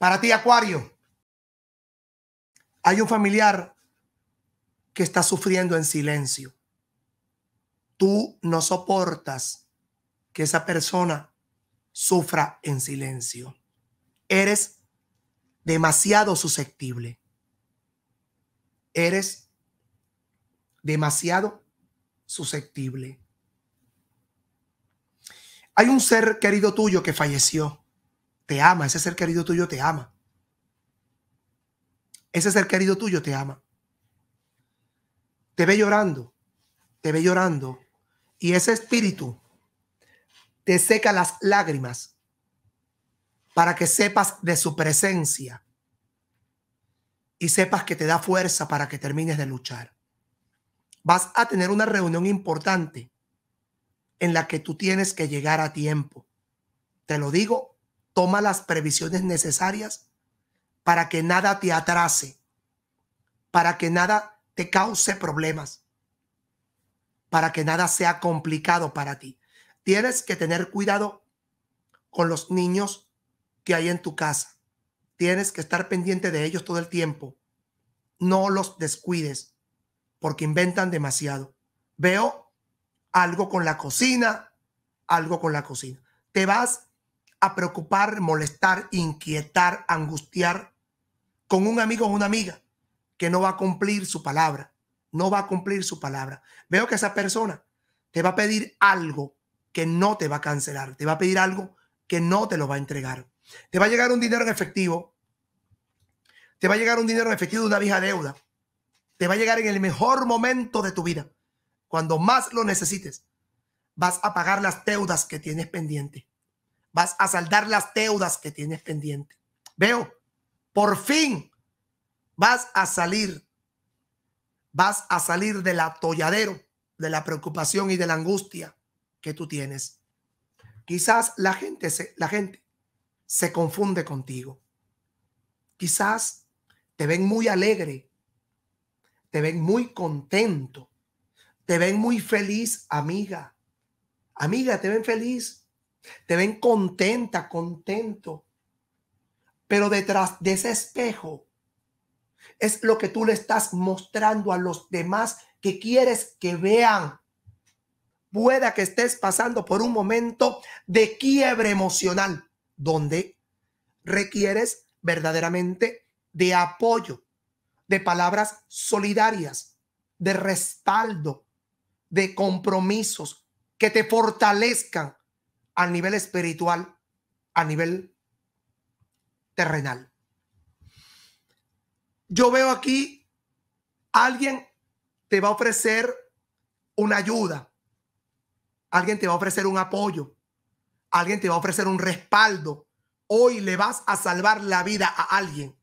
Para ti, Acuario, hay un familiar que está sufriendo en silencio. Tú no soportas que esa persona sufra en silencio. Eres demasiado susceptible. Eres demasiado susceptible. Hay un ser querido tuyo que falleció te ama, ese ser querido tuyo te ama. Ese ser querido tuyo te ama. Te ve llorando, te ve llorando. Y ese espíritu te seca las lágrimas para que sepas de su presencia y sepas que te da fuerza para que termines de luchar. Vas a tener una reunión importante en la que tú tienes que llegar a tiempo. Te lo digo toma las previsiones necesarias para que nada te atrase, para que nada te cause problemas, para que nada sea complicado para ti. Tienes que tener cuidado con los niños que hay en tu casa. Tienes que estar pendiente de ellos todo el tiempo. No los descuides porque inventan demasiado. Veo algo con la cocina, algo con la cocina. Te vas a preocupar, molestar, inquietar, angustiar con un amigo o una amiga que no va a cumplir su palabra, no va a cumplir su palabra. Veo que esa persona te va a pedir algo que no te va a cancelar, te va a pedir algo que no te lo va a entregar. Te va a llegar un dinero en efectivo, te va a llegar un dinero en efectivo de una vieja deuda, te va a llegar en el mejor momento de tu vida, cuando más lo necesites. Vas a pagar las deudas que tienes pendientes vas a saldar las deudas que tienes pendiente. Veo, por fin vas a salir, vas a salir del atolladero, de la preocupación y de la angustia que tú tienes. Quizás la gente se, la gente se confunde contigo. Quizás te ven muy alegre, te ven muy contento, te ven muy feliz, amiga. Amiga, te ven feliz, te ven contenta, contento. Pero detrás de ese espejo es lo que tú le estás mostrando a los demás que quieres que vean. Pueda que estés pasando por un momento de quiebre emocional donde requieres verdaderamente de apoyo, de palabras solidarias, de respaldo, de compromisos que te fortalezcan a nivel espiritual, a nivel terrenal. Yo veo aquí alguien te va a ofrecer una ayuda, alguien te va a ofrecer un apoyo, alguien te va a ofrecer un respaldo. Hoy le vas a salvar la vida a alguien.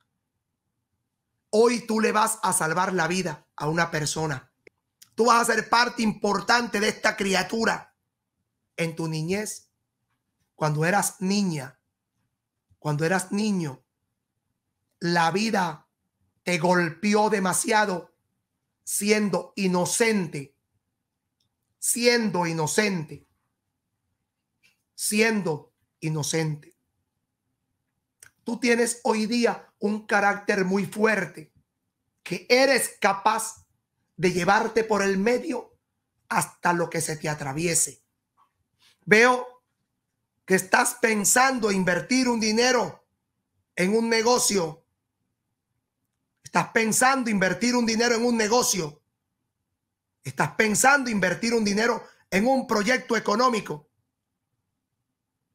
Hoy tú le vas a salvar la vida a una persona. Tú vas a ser parte importante de esta criatura en tu niñez cuando eras niña, cuando eras niño, la vida te golpeó demasiado siendo inocente, siendo inocente, siendo inocente. Tú tienes hoy día un carácter muy fuerte que eres capaz de llevarte por el medio hasta lo que se te atraviese. Veo que estás pensando invertir un dinero en un negocio, estás pensando invertir un dinero en un negocio, estás pensando invertir un dinero en un proyecto económico,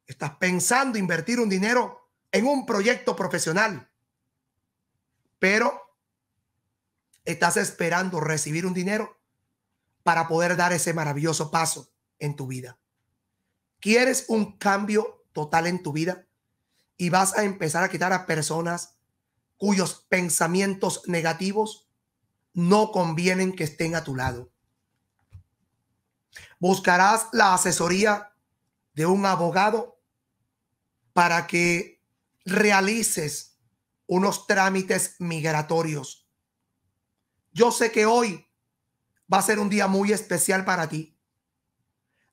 estás pensando invertir un dinero en un proyecto profesional, pero estás esperando recibir un dinero para poder dar ese maravilloso paso en tu vida. ¿Quieres un cambio total en tu vida? Y vas a empezar a quitar a personas cuyos pensamientos negativos no convienen que estén a tu lado. Buscarás la asesoría de un abogado para que realices unos trámites migratorios. Yo sé que hoy va a ser un día muy especial para ti.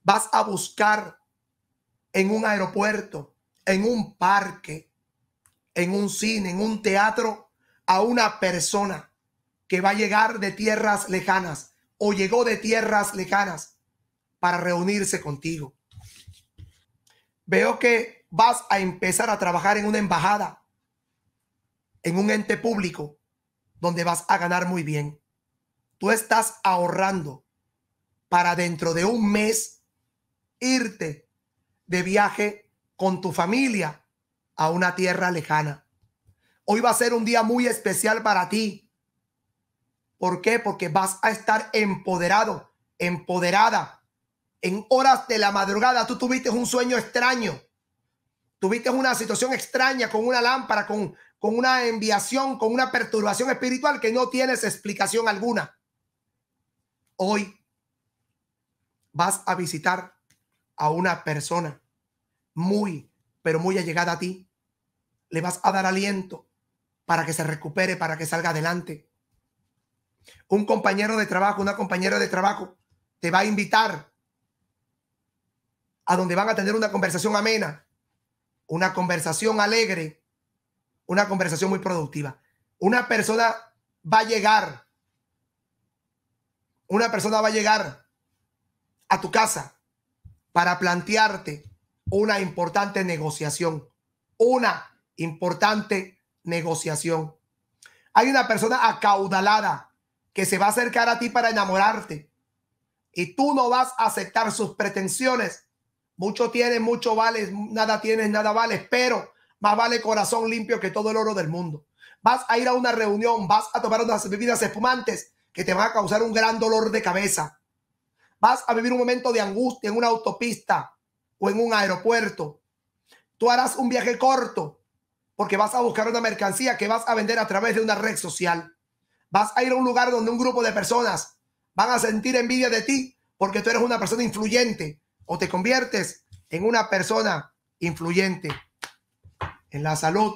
Vas a buscar en un aeropuerto, en un parque, en un cine, en un teatro, a una persona que va a llegar de tierras lejanas o llegó de tierras lejanas para reunirse contigo. Veo que vas a empezar a trabajar en una embajada, en un ente público, donde vas a ganar muy bien. Tú estás ahorrando para dentro de un mes irte de viaje con tu familia a una tierra lejana. Hoy va a ser un día muy especial para ti. ¿Por qué? Porque vas a estar empoderado, empoderada. En horas de la madrugada tú tuviste un sueño extraño. Tuviste una situación extraña con una lámpara, con, con una enviación, con una perturbación espiritual que no tienes explicación alguna. Hoy vas a visitar a una persona muy, pero muy allegada a ti. Le vas a dar aliento para que se recupere, para que salga adelante. Un compañero de trabajo, una compañera de trabajo te va a invitar a donde van a tener una conversación amena, una conversación alegre, una conversación muy productiva. Una persona va a llegar, una persona va a llegar a tu casa para plantearte una importante negociación. Una importante negociación. Hay una persona acaudalada que se va a acercar a ti para enamorarte y tú no vas a aceptar sus pretensiones. Mucho tienes, mucho vales, nada tienes, nada vales, pero más vale corazón limpio que todo el oro del mundo. Vas a ir a una reunión, vas a tomar unas bebidas espumantes que te van a causar un gran dolor de cabeza. Vas a vivir un momento de angustia en una autopista o en un aeropuerto. Tú harás un viaje corto porque vas a buscar una mercancía que vas a vender a través de una red social. Vas a ir a un lugar donde un grupo de personas van a sentir envidia de ti porque tú eres una persona influyente o te conviertes en una persona influyente en la salud.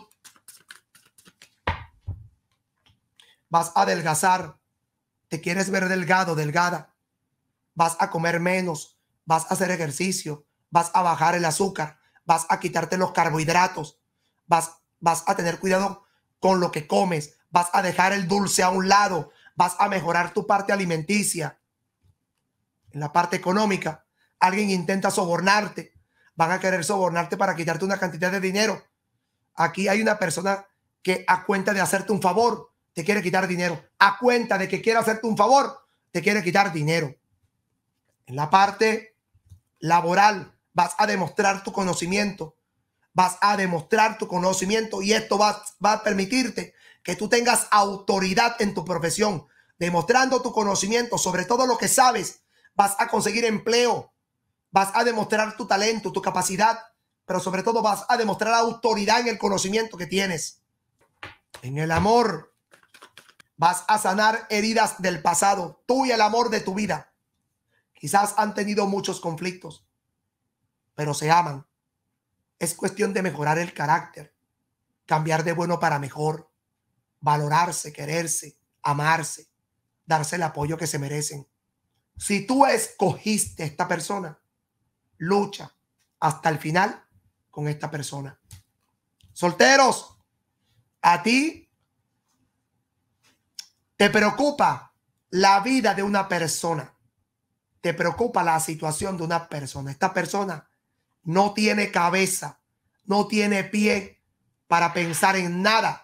Vas a adelgazar. Te quieres ver delgado, delgada. Vas a comer menos. Vas a hacer ejercicio vas a bajar el azúcar, vas a quitarte los carbohidratos, vas, vas a tener cuidado con lo que comes, vas a dejar el dulce a un lado, vas a mejorar tu parte alimenticia. En la parte económica, alguien intenta sobornarte, van a querer sobornarte para quitarte una cantidad de dinero. Aquí hay una persona que a cuenta de hacerte un favor, te quiere quitar dinero. A cuenta de que quiere hacerte un favor, te quiere quitar dinero. En la parte laboral, vas a demostrar tu conocimiento. Vas a demostrar tu conocimiento y esto va, a permitirte que tú tengas autoridad en tu profesión. Demostrando tu conocimiento sobre todo lo que sabes, vas a conseguir empleo, vas a demostrar tu talento, tu capacidad, pero sobre todo vas a demostrar autoridad en el conocimiento que tienes. En el amor vas a sanar heridas del pasado, tú y el amor de tu vida. Quizás han tenido muchos conflictos, pero se aman. Es cuestión de mejorar el carácter, cambiar de bueno para mejor, valorarse, quererse, amarse, darse el apoyo que se merecen. Si tú escogiste a esta persona, lucha hasta el final con esta persona. Solteros, a ti te preocupa la vida de una persona, te preocupa la situación de una persona. Esta persona no tiene cabeza, no tiene pie para pensar en nada.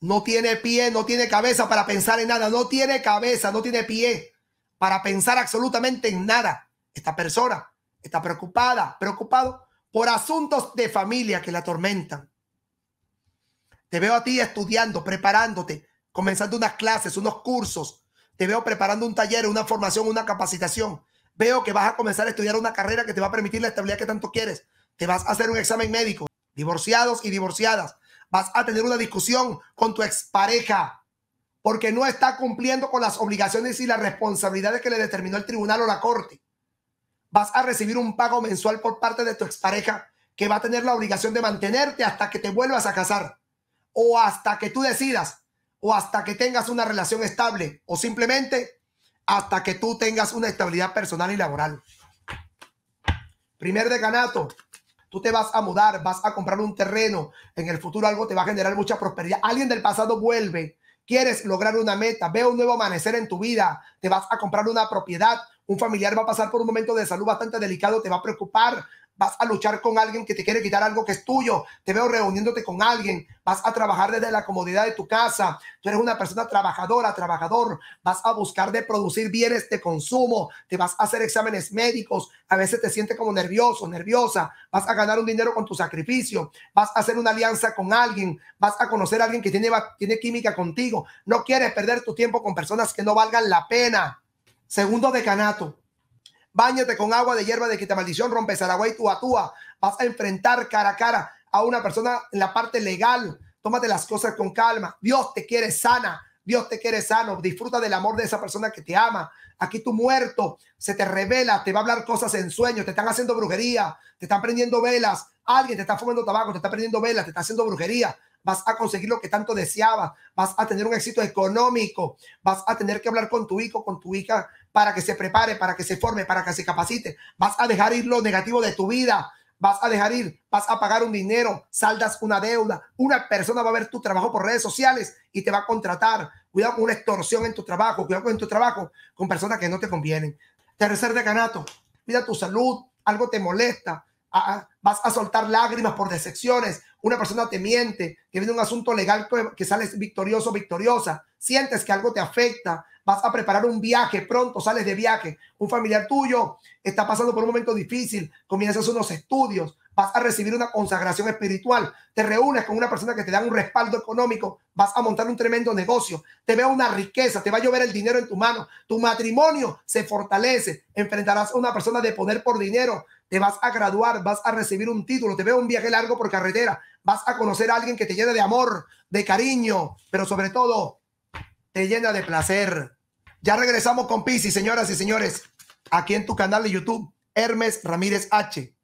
No tiene pie, no tiene cabeza para pensar en nada. No tiene cabeza, no tiene pie para pensar absolutamente en nada. Esta persona está preocupada, preocupado por asuntos de familia que la atormentan. Te veo a ti estudiando, preparándote, comenzando unas clases, unos cursos. Te veo preparando un taller, una formación, una capacitación veo que vas a comenzar a estudiar una carrera que te va a permitir la estabilidad que tanto quieres. Te vas a hacer un examen médico, divorciados y divorciadas. Vas a tener una discusión con tu expareja porque no está cumpliendo con las obligaciones y las responsabilidades que le determinó el tribunal o la corte. Vas a recibir un pago mensual por parte de tu expareja que va a tener la obligación de mantenerte hasta que te vuelvas a casar o hasta que tú decidas o hasta que tengas una relación estable o simplemente hasta que tú tengas una estabilidad personal y laboral. Primer decanato, tú te vas a mudar, vas a comprar un terreno, en el futuro algo te va a generar mucha prosperidad. Alguien del pasado vuelve, quieres lograr una meta, ve un nuevo amanecer en tu vida, te vas a comprar una propiedad, un familiar va a pasar por un momento de salud bastante delicado, te va a preocupar, vas a luchar con alguien que te quiere quitar algo que es tuyo, te veo reuniéndote con alguien, vas a trabajar desde la comodidad de tu casa, tú eres una persona trabajadora, trabajador, vas a buscar de producir bienes de consumo, te vas a hacer exámenes médicos, a veces te sientes como nervioso, nerviosa, vas a ganar un dinero con tu sacrificio, vas a hacer una alianza con alguien, vas a conocer a alguien que tiene, tiene química contigo, no quieres perder tu tiempo con personas que no valgan la pena. Segundo decanato. Báñate con agua de hierba de quita maldición, rompe y tú a Vas a enfrentar cara a cara a una persona en la parte legal. Tómate las cosas con calma. Dios te quiere sana. Dios te quiere sano. Disfruta del amor de esa persona que te ama. Aquí tu muerto se te revela, te va a hablar cosas en sueños, te están haciendo brujería, te están prendiendo velas. Alguien te está fumando tabaco, te está prendiendo velas, te está haciendo brujería vas a conseguir lo que tanto deseaba. vas a tener un éxito económico, vas a tener que hablar con tu hijo, con tu hija, para que se prepare, para que se forme, para que se capacite, vas a dejar ir lo negativo de tu vida, vas a dejar ir, vas a pagar un dinero, saldas una deuda, una persona va a ver tu trabajo por redes sociales y te va a contratar, cuidado con una extorsión en tu trabajo, cuidado con tu trabajo, con personas que no te convienen. Tercer decanato, cuida tu salud, algo te molesta, ah, ah, vas a soltar lágrimas por decepciones una persona te miente, que viene un asunto legal que, sales victorioso, victoriosa, sientes que algo te afecta, vas a preparar un viaje pronto, sales de viaje, un familiar tuyo está pasando por un momento difícil, comienzas unos estudios, vas a recibir una consagración espiritual, te reúnes con una persona que te da un respaldo económico, vas a montar un tremendo negocio, te veo una riqueza, te va a llover el dinero en tu mano, tu matrimonio se fortalece, enfrentarás a una persona de poder por dinero, te vas a graduar, vas a recibir un título, te veo un viaje largo por carretera, vas a conocer a alguien que te llena de amor, de cariño, pero sobre todo te llena de placer. Ya regresamos con PISI, señoras y señores, aquí en tu canal de YouTube, Hermes Ramírez H